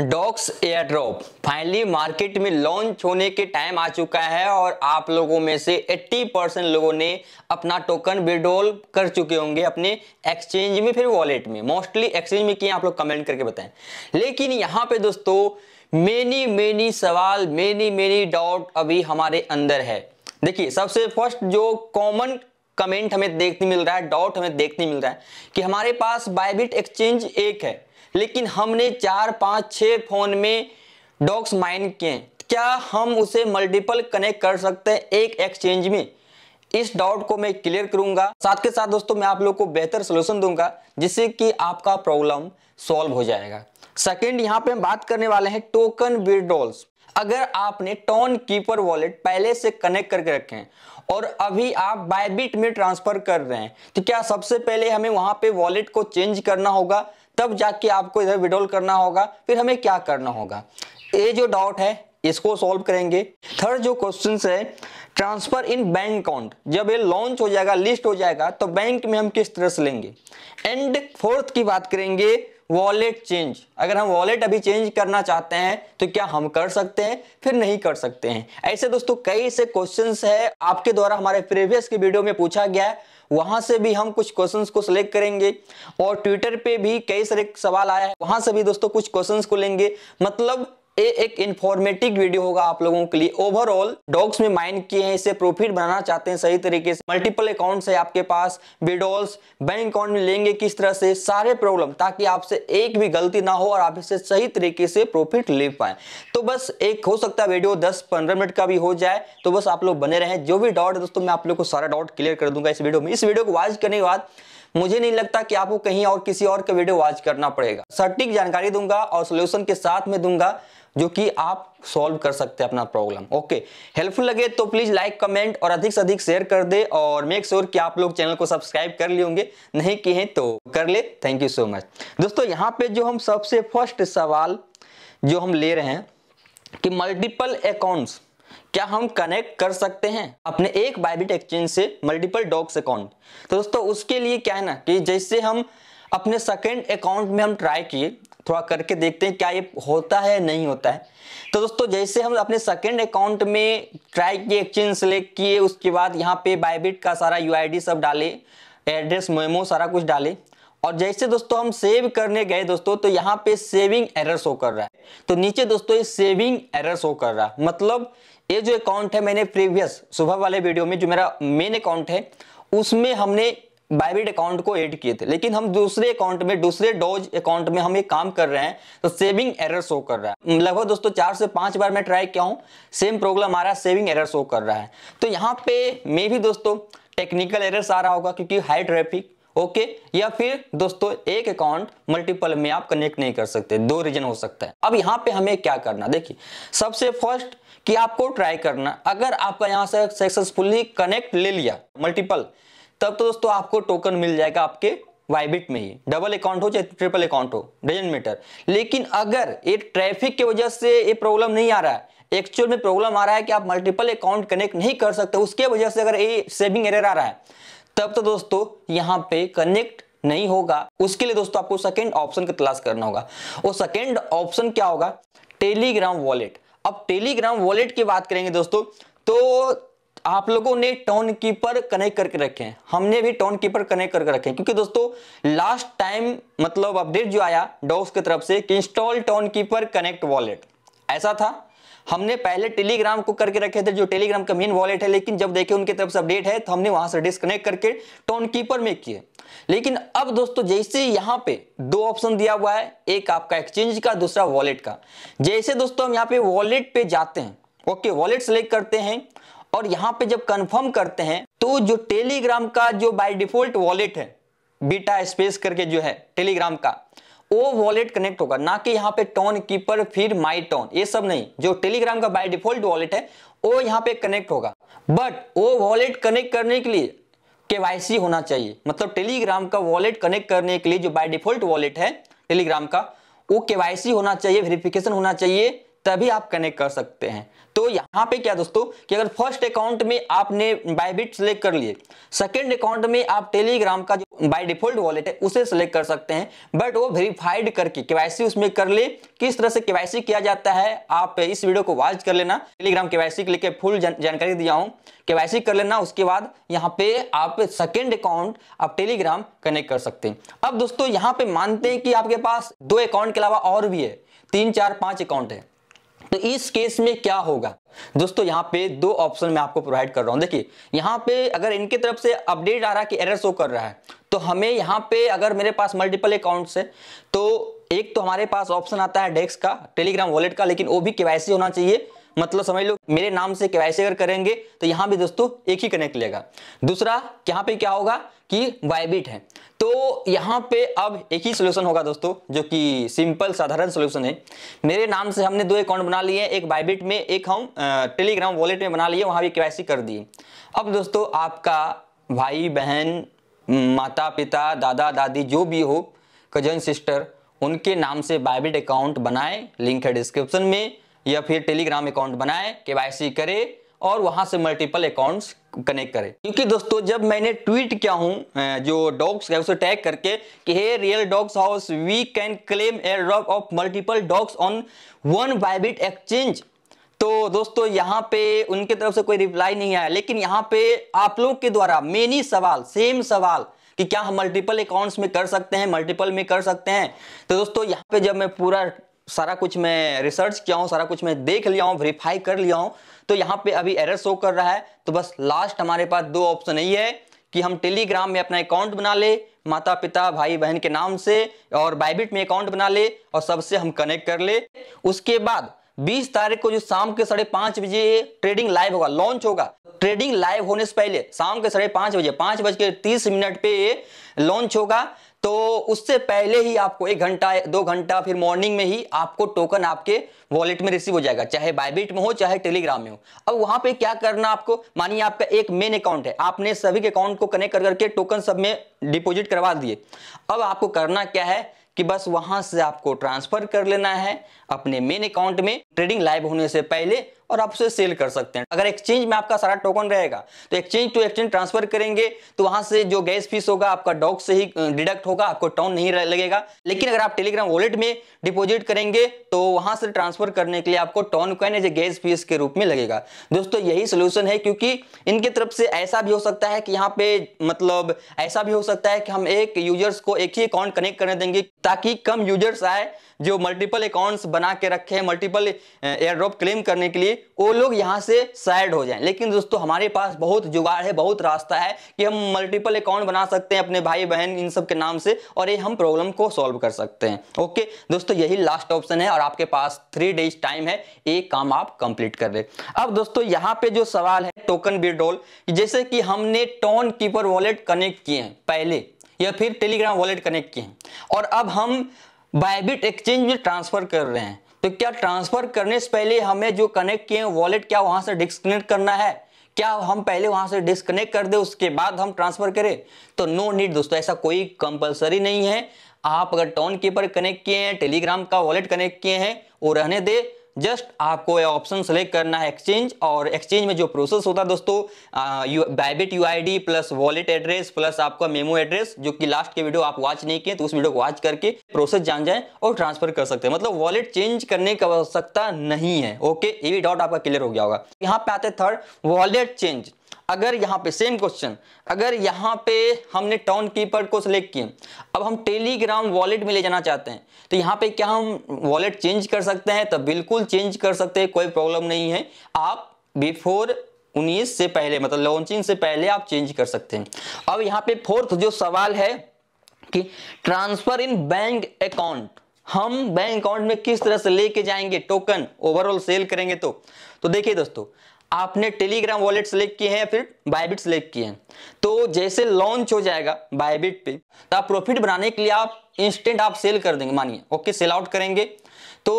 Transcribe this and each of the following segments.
docs airdrop finally market में launch होने के टाइम आ चुका है और आप लोगों में से 80 परसेंट लोगों ने अपना टोकन विड्रॉल कर चुके होंगे अपने एक्सचेंज में फिर वॉलेट में मोस्टली एक्सचेंज में किए आप लोग कमेंट करके बताएं लेकिन यहां पे दोस्तों मेनी मेनी सवाल मेनी मेनी डाउट अभी हमारे अंदर है देखिए सबसे फर्स्ट जो कॉमन कमेंट हमें देखने मिल रहा है डाउट हमें देखने मिल रहा है कि हमारे पास बायबिट एक्सचेंज एक है लेकिन हमने चार पाँच छः फोन में डॉक्स माइन किए हैं क्या हम उसे मल्टीपल कनेक्ट कर सकते हैं एक एक्सचेंज में इस डाउट को मैं क्लियर करूंगा साथ के साथ दोस्तों मैं आप लोग को बेहतर सोल्यूशन दूंगा जिससे कि आपका प्रॉब्लम सॉल्व हो जाएगा सेकेंड यहाँ पे हम बात करने वाले हैं टोकन विड्रॉल्स अगर आपने टॉन कीपर वॉलेट पहले से कनेक्ट करके रखे हैं और अभी आप बायबिट में ट्रांसफर कर रहे हैं तो क्या सबसे पहले हमें वहां पे वॉलेट को चेंज करना होगा तब जाके आपको इधर विड्रॉल करना होगा फिर हमें क्या करना होगा ये जो डाउट है इसको सॉल्व करेंगे थर्ड जो क्वेश्चन है ट्रांसफर इन बैंक अकाउंट जब ये लॉन्च हो जाएगा लिस्ट हो जाएगा तो बैंक में हम किस तरह से लेंगे एंड फोर्थ की बात करेंगे वॉलेट चेंज अगर हम वॉलेट अभी चेंज करना चाहते हैं तो क्या हम कर सकते हैं फिर नहीं कर सकते हैं ऐसे दोस्तों कई से क्वेश्चंस है आपके द्वारा हमारे प्रीवियस की वीडियो में पूछा गया है वहां से भी हम कुछ क्वेश्चंस को सिलेक्ट करेंगे और ट्विटर पे भी कई सारे सवाल आया है वहां से भी दोस्तों कुछ क्वेश्चंस को लेंगे मतलब ये एक इन्फॉर्मेटिव वीडियो होगा आप लोगों के लिए ओवरऑल डॉग्स में माइंड किए हैं इसे प्रॉफिट बनाना चाहते हैं सही तरीके से मल्टीपल अकाउंट है आपके पास विडोल्स बैंक अकाउंट में लेंगे किस तरह से सारे प्रॉब्लम ताकि आपसे एक भी गलती ना हो और आप इसे सही तरीके से प्रॉफिट ले पाए तो बस एक हो सकता है वीडियो दस पंद्रह मिनट का भी हो जाए तो बस आप लोग बने रहे जो भी डाउट है दोस्तों मैं आप लोग को सारा डाउट क्लियर कर दूंगा इस वीडियो में इस वीडियो को वॉच करने के बाद मुझे नहीं लगता कि आपको कहीं और किसी और का वीडियो वॉच करना पड़ेगा सटीक जानकारी दूंगा और सोल्यूशन के साथ में दूंगा जो कि आप सॉल्व कर सकते हैं अपना प्रॉब्लम ओके हेल्पफुल लगे तो प्लीज लाइक कमेंट और अधिक से अधिक शेयर कर दे और मेक श्योर sure कि आप लोग चैनल को सब्सक्राइब कर लिए होंगे नहीं किए तो कर ले थैंक यू सो मच दोस्तों यहाँ पे जो हम सबसे फर्स्ट सवाल जो हम ले रहे हैं कि मल्टीपल अकाउंट्स क्या हम कनेक्ट कर सकते हैं अपने एक बाइबिट एक्सचेंज से मल्टीपल डॉक्स अकाउंट तो दोस्तों उसके लिए क्या है ना कि जैसे हम अपने सेकेंड अकाउंट में हम ट्राई किए थोड़ा करके देखते हैं क्या ये होता है नहीं होता है तो दोस्तों जैसे हम अपने सेकेंड अकाउंट में ट्राई किए एक्सचेंज सेलेक्ट किए उसके बाद यहाँ पे बायबिट का सारा यू सब डाले एड्रेस मेमो सारा कुछ डाले और जैसे दोस्तों हम सेव करने गए दोस्तों तो यहाँ पे सेविंग एरर शो कर रहा है तो नीचे दोस्तों ये सेविंग एरर शो कर रहा है मतलब ये जो अकाउंट है मैंने प्रीवियस सुबह वाले वीडियो में जो मेरा मेन अकाउंट है उसमें हमने बाइबिट अकाउंट को ऐड किए थे लेकिन हम दूसरे अकाउंट में दूसरे डोज अकाउंट में हम एक काम कर रहे हैं तो सेविंग एरर शो कर रहा है लगभग दोस्तों चार से पांच बार मैं ट्राई किया हूँ सेम प्रॉब्लम आ रहा है सेविंग एरर शो कर रहा है तो यहाँ पे मे भी दोस्तों टेक्निकल एरर्स आ रहा होगा क्योंकि हाई ट्रैफिक ओके okay, या फिर दोस्तों एक अकाउंट मल्टीपल में आप कनेक्ट नहीं कर सकते दो रीजन हो सकता है अब यहाँ पे हमें क्या करना देखिए सबसे फर्स्ट कि आपको ट्राई करना अगर आपका यहाँ से सक्सेसफुली कनेक्ट ले लिया मल्टीपल तब तो दोस्तों आपको टोकन मिल जाएगा आपके वाइबिट में ही डबल अकाउंट हो चाहे ट्रिपल अकाउंट हो डजेंट मैटर लेकिन अगर ये ट्रैफिक की वजह से ये प्रॉब्लम नहीं आ रहा है एक्चुअल में प्रॉब्लम आ रहा है कि आप मल्टीपल अकाउंट कनेक्ट नहीं कर सकते उसके वजह से अगर ये सेविंग एरर आ रहा है तब तो दोस्तों यहाँ पे कनेक्ट नहीं होगा उसके लिए दोस्तों आपको सेकेंड ऑप्शन की तलाश करना होगा वो सेकेंड ऑप्शन क्या होगा टेलीग्राम वॉलेट अब टेलीग्राम वॉलेट की बात करेंगे दोस्तों तो आप लोगों ने टोन कीपर कनेक्ट करके रखे हैं हमने भी टोन कीपर कनेक्ट करके रखे हैं क्योंकि दोस्तों लास्ट टाइम मतलब अपडेट जो आया डॉक्स की तरफ से कि install Tonkeeper connect wallet ऐसा था हमने पहले टेलीग्राम को करके रखे थे जो टेलीग्राम का मेन वॉलेट है लेकिन जब देखे उनके तरफ से अपडेट है तो हमने वहां से डिसकनेक्ट करके टोन कीपर में किए लेकिन अब दोस्तों जैसे यहां पे दो ऑप्शन दिया हुआ है एक आपका एक्सचेंज का दूसरा वॉलेट का जैसे दोस्तों हम यहाँ पे वॉलेट पे जाते हैं ओके वॉलेट सेलेक्ट करते हैं और यहां पे जब कंफर्म करते हैं तो जो टेलीग्राम का जो बाय डिफॉल्ट वॉलेट है बीटा स्पेस करके जो है टेलीग्राम का वो वॉलेट कनेक्ट होगा ना कि यहाँ पे टोन कीपर फिर माई टोन ये सब नहीं जो टेलीग्राम का बाय डिफॉल्ट वॉलेट है वो यहाँ पे कनेक्ट होगा बट वो वॉलेट कनेक्ट करने के लिए केवाईसी होना चाहिए मतलब टेलीग्राम का वॉलेट कनेक्ट करने के लिए जो बाय डिफॉल्ट वॉलेट है टेलीग्राम का वो केवाईसी होना चाहिए वेरिफिकेशन होना चाहिए तभी आप कनेक्ट कर सकते हैं तो यहाँ पे क्या दोस्तों कि अगर फर्स्ट अकाउंट में आपने बाइबिट सेलेक्ट कर लिए सेकंड अकाउंट में आप टेलीग्राम का जो बाय डिफॉल्ट वॉलेट है उसे सेलेक्ट कर सकते हैं बट वो वेरीफाइड करके केवाईसी उसमें कर ले किस तरह से केवाईसी किया जाता है आप इस वीडियो को वॉच कर लेना टेलीग्राम के वाई सी फुल जान, जानकारी दिया हूँ केवाईसी कर लेना उसके बाद यहाँ पे आप सेकेंड अकाउंट आप टेलीग्राम कनेक्ट कर सकते हैं अब दोस्तों यहाँ पे मानते हैं कि आपके पास दो अकाउंट के अलावा और भी है तीन चार पांच अकाउंट है तो इस केस में क्या होगा दोस्तों यहाँ पे दो ऑप्शन मैं आपको प्रोवाइड कर रहा हूँ देखिए यहाँ पे अगर इनके तरफ से अपडेट आ रहा है कि एरर शो कर रहा है तो हमें यहाँ पे अगर मेरे पास मल्टीपल अकाउंट्स है तो एक तो हमारे पास ऑप्शन आता है डेस्क का टेलीग्राम वॉलेट का लेकिन वो भी केवाईसी होना चाहिए मतलब समझ लो मेरे नाम से केवाईसी अगर करेंगे तो यहाँ भी दोस्तों एक ही कनेक्ट लेगा दूसरा यहाँ पे क्या होगा कि वाइबिट है तो यहाँ पे अब एक ही सोल्यूशन होगा दोस्तों जो कि सिंपल साधारण सोल्यूशन है मेरे नाम से हमने दो अकाउंट बना लिए एक बाइबिट में एक हम टेलीग्राम वॉलेट में बना लिए वहाँ भी के कर दिए अब दोस्तों आपका भाई बहन माता पिता दादा दादी जो भी हो कजन सिस्टर उनके नाम से बाइबिट अकाउंट बनाएं लिंक है डिस्क्रिप्शन में या फिर टेलीग्राम अकाउंट बनाए के करे और वहां से मल्टीपल अकाउंट्स कनेक्ट करें क्योंकि दोस्तों जब मैंने ट्वीट किया हूं जो डॉग्स है उसे टैग करके कि hey real dogs house we can claim airdrop of multiple dogs on one Bybit exchange तो दोस्तों यहाँ पे उनके तरफ से कोई रिप्लाई नहीं आया लेकिन यहाँ पे आप लोग के द्वारा मेनी सवाल सेम सवाल कि क्या हम मल्टीपल अकाउंट्स में कर सकते हैं मल्टीपल में कर सकते हैं तो दोस्तों यहाँ पे जब मैं पूरा सारा कुछ मैं रिसर्च किया हूँ सारा कुछ मैं देख लिया हूँ वेरीफाई कर लिया हूँ तो यहाँ पे अभी एरर शो कर रहा है तो बस लास्ट हमारे पास दो ऑप्शन यही है कि हम टेलीग्राम में अपना अकाउंट बना ले माता पिता भाई बहन के नाम से और बाइबिट में अकाउंट बना ले और सबसे हम कनेक्ट कर ले उसके बाद 20 तारीख को जो शाम के साढ़े पांच बजे ट्रेडिंग लाइव होगा लॉन्च होगा ट्रेडिंग लाइव होने से पहले शाम के साढ़े पांच बजे पांच बज के तीस मिनट पे लॉन्च होगा तो उससे पहले ही आपको एक घंटा दो घंटा फिर मॉर्निंग में ही आपको टोकन आपके वॉलेट में रिसीव हो जाएगा चाहे बाइबिट में हो चाहे टेलीग्राम में हो अब वहां पे क्या करना आपको मानिए आपका एक मेन अकाउंट है आपने सभी के अकाउंट को कनेक्ट कर करके टोकन सब में डिपोजिट करवा दिए अब आपको करना क्या है कि बस वहां से आपको ट्रांसफर कर लेना है अपने मेन अकाउंट में ट्रेडिंग लाइव होने से पहले और आप उसे सेल कर सकते हैं अगर एक्सचेंज में आपका सारा टोकन रहेगा तो एक्सचेंज टू एक्सचेंज ट्रांसफर करेंगे तो वहां से जो गैस फीस होगा आपका डॉग से ही डिडक्ट होगा आपको टाउन नहीं लगेगा लेकिन अगर आप टेलीग्राम वॉलेट में डिपोजिट करेंगे तो वहां से ट्रांसफर करने के लिए आपको TON coin as gas fees के रूप में लगेगा दोस्तों यही सोल्यूशन है क्योंकि इनके तरफ से ऐसा भी हो सकता है कि यहाँ पे मतलब ऐसा भी हो सकता है कि हम एक यूजर्स को एक ही अकाउंट कनेक्ट करने देंगे ताकि कम यूजर्स आए जो मल्टीपल अकाउंट्स बना के रखे हैं मल्टीपल एयर ड्रॉप क्लेम करने के लिए वो लोग यहाँ से सैड हो जाएं लेकिन दोस्तों हमारे पास बहुत जुगाड़ है बहुत रास्ता है कि हम मल्टीपल अकाउंट बना सकते हैं अपने भाई बहन इन सब के नाम से और ये हम प्रॉब्लम को सॉल्व कर सकते हैं ओके दोस्तों यही लास्ट ऑप्शन है और आपके पास थ्री डेज टाइम है ये काम आप कंप्लीट कर रहे अब दोस्तों यहाँ पे जो सवाल है टोकन बिडोल जैसे कि हमने टोन कीपर वॉलेट कनेक्ट किए हैं पहले या फिर टेलीग्राम वॉलेट कनेक्ट किए हैं और अब हम बायबिट एक्सचेंज में ट्रांसफर कर रहे हैं तो क्या ट्रांसफर करने से पहले हमें जो कनेक्ट किए वॉलेट क्या वहां से डिस्कनेक्ट करना है क्या हम पहले वहां से डिस्कनेक्ट कर दे उसके बाद हम ट्रांसफर करें तो नो नीड दोस्तों ऐसा कोई कंपलसरी नहीं है आप अगर टोन कीपर कनेक्ट किए हैं टेलीग्राम का वॉलेट कनेक्ट किए हैं वो रहने दे जस्ट आपको यह ऑप्शन सेलेक्ट करना है एक्सचेंज और एक्सचेंज में जो प्रोसेस होता है दोस्तों Bybit U I plus wallet address plus आपका मेमो एड्रेस जो कि लास्ट के वीडियो आप वॉच नहीं किए तो उस वीडियो को वॉच करके प्रोसेस जान जाए और ट्रांसफर कर सकते हैं मतलब वॉलेट चेंज करने की आवश्यकता नहीं है ओके ये भी डाउट आपका क्लियर हो गया होगा यहाँ पे आते थर्ड वॉलेट चेंज अगर यहाँ पे सेम क्वेश्चन अगर यहाँ पे हमने टाउन कीपर को सिलेक्ट किया अब हम टेलीग्राम वॉलेट में ले जाना चाहते हैं तो यहाँ पे क्या हम वॉलेट चेंज कर सकते हैं तो बिल्कुल चेंज कर सकते हैं कोई प्रॉब्लम नहीं है आप बिफोर उन्नीस से पहले मतलब लॉन्चिंग से पहले आप चेंज कर सकते हैं अब यहाँ पे फोर्थ जो सवाल है कि ट्रांसफर इन बैंक अकाउंट हम बैंक अकाउंट में किस तरह से लेके जाएंगे टोकन ओवरऑल सेल करेंगे तो तो देखिए दोस्तों आपने टेलीग्राम वॉलेट सेलेक्ट किए हैं या फिर बायबिट सेलेक्ट किए हैं तो जैसे लॉन्च हो जाएगा बायबिट पे तो आप प्रॉफिट बनाने के लिए आप इंस्टेंट आप सेल कर देंगे मानिए ओके सेल आउट करेंगे तो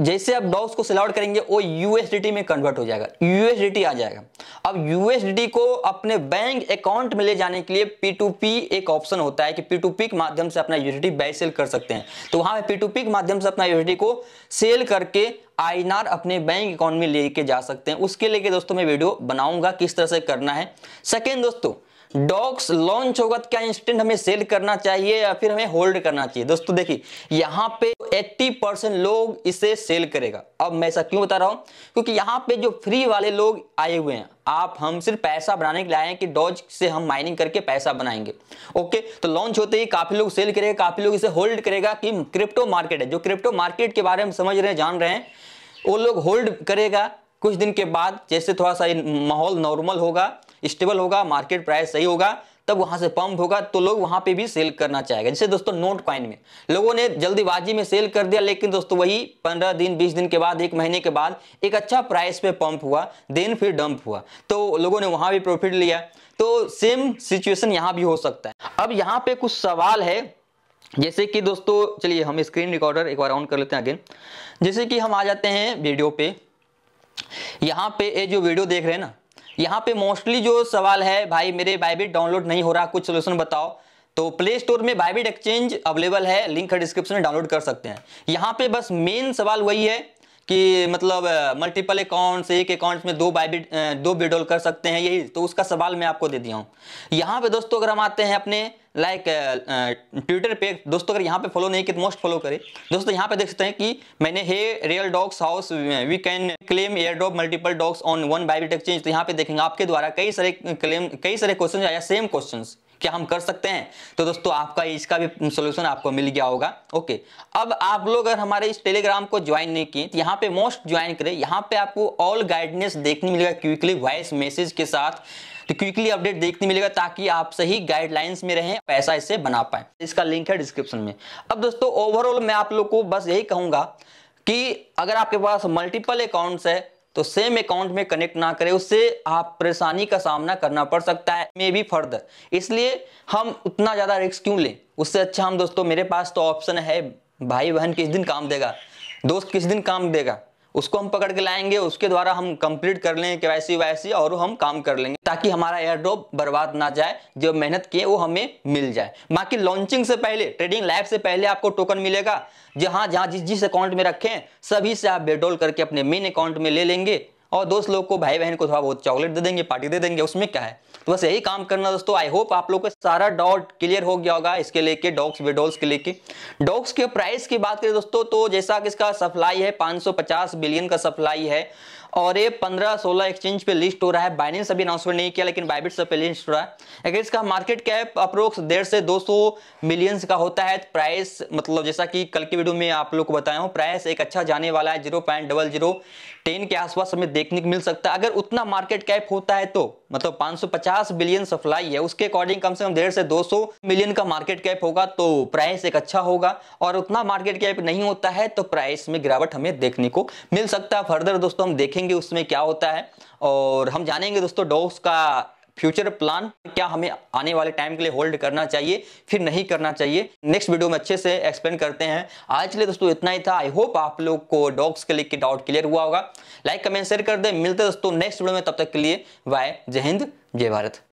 जैसे आप डॉग्स को सेल करेंगे वो यूएसडीटी में कन्वर्ट हो जाएगा यूएसडीटी आ जाएगा अब यूएसडीटी को अपने बैंक अकाउंट में ले जाने के लिए पी एक ऑप्शन होता है कि पी के माध्यम से अपना यूएसडी बाय सेल कर सकते हैं तो वहां पे पी के माध्यम से अपना यूएसडी को सेल करके आईएनआर अपने बैंक अकाउंट में लेके जा सकते हैं उसके लेके दोस्तों मैं वीडियो बनाऊंगा किस तरह से करना है सेकेंड दोस्तों डॉक्स लॉन्च होगा तो क्या इंस्टेंट हमें सेल करना चाहिए या फिर हमें होल्ड करना चाहिए दोस्तों देखिए यहाँ पे 80 परसेंट लोग इसे सेल करेगा अब मैं ऐसा क्यों बता रहा हूं क्योंकि यहाँ पे जो फ्री वाले लोग आए हुए हैं आप हम सिर्फ पैसा बनाने के लिए आए हैं कि डॉज से हम माइनिंग करके पैसा बनाएंगे ओके तो लॉन्च होते ही काफी लोग सेल करेगा काफी लोग इसे होल्ड करेगा कि क्रिप्टो मार्केट है जो क्रिप्टो मार्केट के बारे में समझ रहे हैं जान रहे हैं वो लोग होल्ड करेगा कुछ दिन के बाद जैसे थोड़ा सा माहौल नॉर्मल होगा स्टेबल होगा मार्केट प्राइस सही होगा तब वहां से पंप होगा तो लोग वहां पे भी सेल करना चाहेगा जैसे दोस्तों नोट कॉइन में लोगों ने जल्दीबाजी में सेल कर दिया लेकिन दोस्तों वही पंद्रह दिन बीस दिन के बाद एक महीने के बाद एक अच्छा प्राइस पे पंप हुआ देन फिर डंप हुआ तो लोगों ने वहां भी प्रॉफिट लिया तो सेम सिचुएशन यहाँ भी हो सकता है अब यहाँ पे कुछ सवाल है जैसे कि दोस्तों चलिए हम स्क्रीन रिकॉर्डर एक बार ऑन कर लेते हैं अगेन जैसे कि हम आ जाते हैं वीडियो पे यहाँ पे ये जो वीडियो देख रहे हैं ना यहाँ पे मोस्टली जो सवाल है भाई मेरे बाइबिट डाउनलोड नहीं हो रहा कुछ सोल्यूशन बताओ तो प्ले स्टोर में बाइबिट एक्सचेंज अवेलेबल है लिंक है डिस्क्रिप्शन में डाउनलोड कर सकते हैं यहाँ पे बस मेन सवाल वही है कि मतलब मल्टीपल से एक अकाउंट में दो बाइबिट दो विड्रॉल कर सकते हैं यही तो उसका सवाल मैं आपको दे दिया हूँ यहाँ पे दोस्तों अगर हम आते हैं अपने लाइक ट्विटर uh, uh, पे दोस्तों अगर यहाँ पे फॉलो नहीं किया तो मोस्ट फॉलो करें दोस्तों यहाँ पे देख सकते हैं कि मैंने hey real dogs house we can claim airdrop multiple dogs on one Bybit exchange तो यहाँ पे देखेंगे आपके द्वारा कई सारे क्लेम कई सारे क्वेश्चन आया सेम क्वेश्चन क्या हम कर सकते हैं तो दोस्तों आपका इसका भी सोल्यूशन आपको मिल गया होगा ओके अब आप लोग अगर हमारे इस टेलीग्राम को ज्वाइन नहीं किए तो यहाँ पे मोस्ट ज्वाइन करें यहाँ पे आपको ऑल गाइडनेस देखने मिलेगा क्विकली वॉइस मैसेज के साथ तो क्विकली अपडेट देखने मिलेगा ताकि आप सही गाइडलाइंस में रहें पैसा इससे बना पाए इसका लिंक है डिस्क्रिप्शन में अब दोस्तों ओवरऑल मैं आप लोग को बस यही कहूंगा कि अगर आपके पास मल्टीपल अकाउंट्स है तो सेम अकाउंट में कनेक्ट ना करें उससे आप परेशानी का सामना करना पड़ सकता है मे बी फर्दर इसलिए हम उतना ज़्यादा रिस्क क्यों लें उससे अच्छा हम दोस्तों मेरे पास तो ऑप्शन है भाई बहन किस दिन काम देगा दोस्त किस दिन काम देगा उसको हम पकड़ के लाएंगे उसके द्वारा हम कंप्लीट कर लेंगे के वाई और हम काम कर लेंगे ताकि हमारा एयर ड्रॉप बर्बाद ना जाए जो मेहनत किए वो हमें मिल जाए बाकी लॉन्चिंग से पहले ट्रेडिंग लाइफ से पहले आपको टोकन मिलेगा जहां जहां जिस जिस अकाउंट में रखें सभी से आप बेडोल करके अपने मेन अकाउंट में ले लेंगे और दोस्त लोग को भाई बहन को थोड़ा बहुत चॉकलेट दे देंगे पार्टी दे देंगे उसमें क्या है तो बस यही काम करना दोस्तों आई होप आप लोग को सारा डाउट क्लियर हो गया होगा इसके लेके डॉग्स विडोल्स के लेके डॉग्स के प्राइस की बात करें दोस्तों तो जैसा कि इसका सप्लाई है 550 बिलियन का सप्लाई है और ये 15-16 एक्सचेंज पे लिस्ट हो रहा है बाइनेंस अभी अनाउंसमेंट नहीं किया लेकिन बाइबिट सब पे लिस्ट हो रहा है अगर इसका मार्केट कैप अप्रोक्स डेढ़ से 200 मिलियंस का होता है तो प्राइस मतलब जैसा कि कल की वीडियो में आप लोग को बताया हूँ प्राइस एक अच्छा जाने वाला है zero point double zero ten के आसपास हमें देखने को मिल सकता है अगर उतना मार्केट कैप होता है तो मतलब 550 बिलियन सप्लाई है उसके अकॉर्डिंग कम से कम डेढ़ से 200 मिलियन का मार्केट कैप होगा तो प्राइस एक अच्छा होगा और उतना मार्केट कैप नहीं होता है तो प्राइस में गिरावट हमें देखने को मिल सकता है फर्दर दोस्तों हम देखेंगे उसमें क्या होता है और हम जानेंगे दोस्तों डोस का फ्यूचर प्लान क्या हमें आने वाले टाइम के लिए होल्ड करना चाहिए फिर नहीं करना चाहिए नेक्स्ट वीडियो में अच्छे से एक्सप्लेन करते हैं आज के लिए दोस्तों इतना ही था आई होप आप लोग को डॉग्स के लिए के डाउट क्लियर हुआ होगा लाइक कमेंट शेयर कर दे मिलते दोस्तों नेक्स्ट वीडियो में तब तक के लिए वाय जय हिंद जय भारत